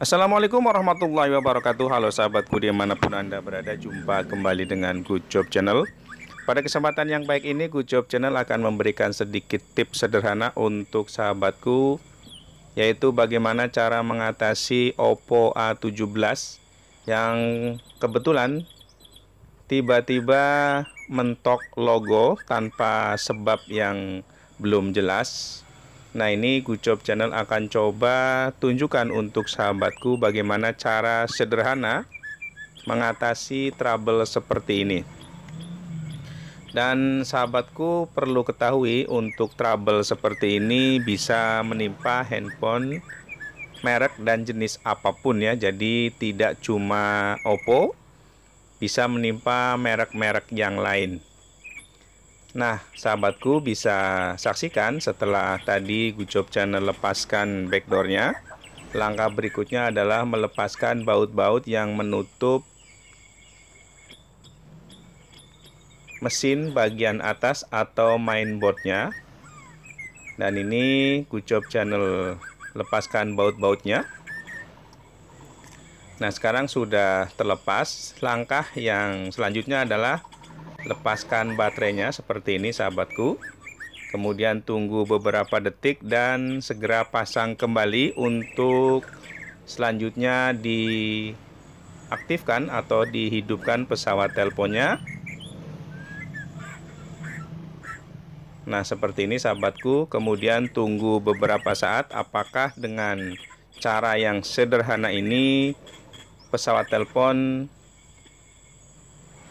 Assalamualaikum warahmatullahi wabarakatuh Halo sahabatku dimanapun anda berada Jumpa kembali dengan Good Job Channel Pada kesempatan yang baik ini Good Job Channel akan memberikan sedikit tips sederhana Untuk sahabatku Yaitu bagaimana cara mengatasi Oppo A17 Yang kebetulan Tiba-tiba mentok logo tanpa sebab yang belum jelas Nah ini Gujob Channel akan coba tunjukkan untuk sahabatku bagaimana cara sederhana mengatasi trouble seperti ini dan sahabatku perlu ketahui untuk trouble seperti ini bisa menimpa handphone merek dan jenis apapun ya jadi tidak cuma Oppo bisa menimpa merek-merek yang lain Nah, sahabatku bisa saksikan setelah tadi Gucop Channel lepaskan backdoornya. Langkah berikutnya adalah melepaskan baut-baut yang menutup mesin bagian atas atau mainboardnya. Dan ini Gucop Channel lepaskan baut-bautnya. Nah, sekarang sudah terlepas. Langkah yang selanjutnya adalah lepaskan baterainya seperti ini sahabatku kemudian tunggu beberapa detik dan segera pasang kembali untuk selanjutnya diaktifkan atau dihidupkan pesawat teleponnya nah seperti ini sahabatku kemudian tunggu beberapa saat apakah dengan cara yang sederhana ini pesawat telepon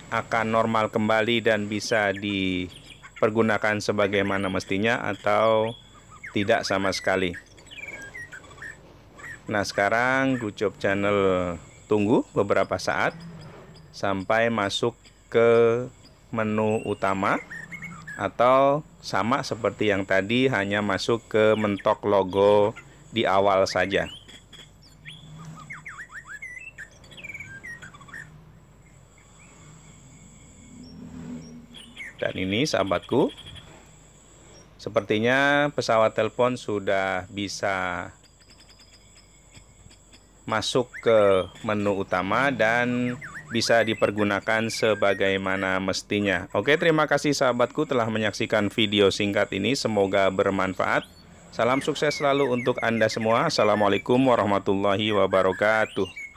akan normal kembali dan bisa dipergunakan sebagaimana mestinya atau tidak sama sekali. Nah, sekarang Gucup Channel tunggu beberapa saat sampai masuk ke menu utama atau sama seperti yang tadi hanya masuk ke mentok logo di awal saja. Dan ini sahabatku, sepertinya pesawat telepon sudah bisa masuk ke menu utama dan bisa dipergunakan sebagaimana mestinya. Oke, terima kasih sahabatku telah menyaksikan video singkat ini. Semoga bermanfaat. Salam sukses selalu untuk Anda semua. Assalamualaikum warahmatullahi wabarakatuh.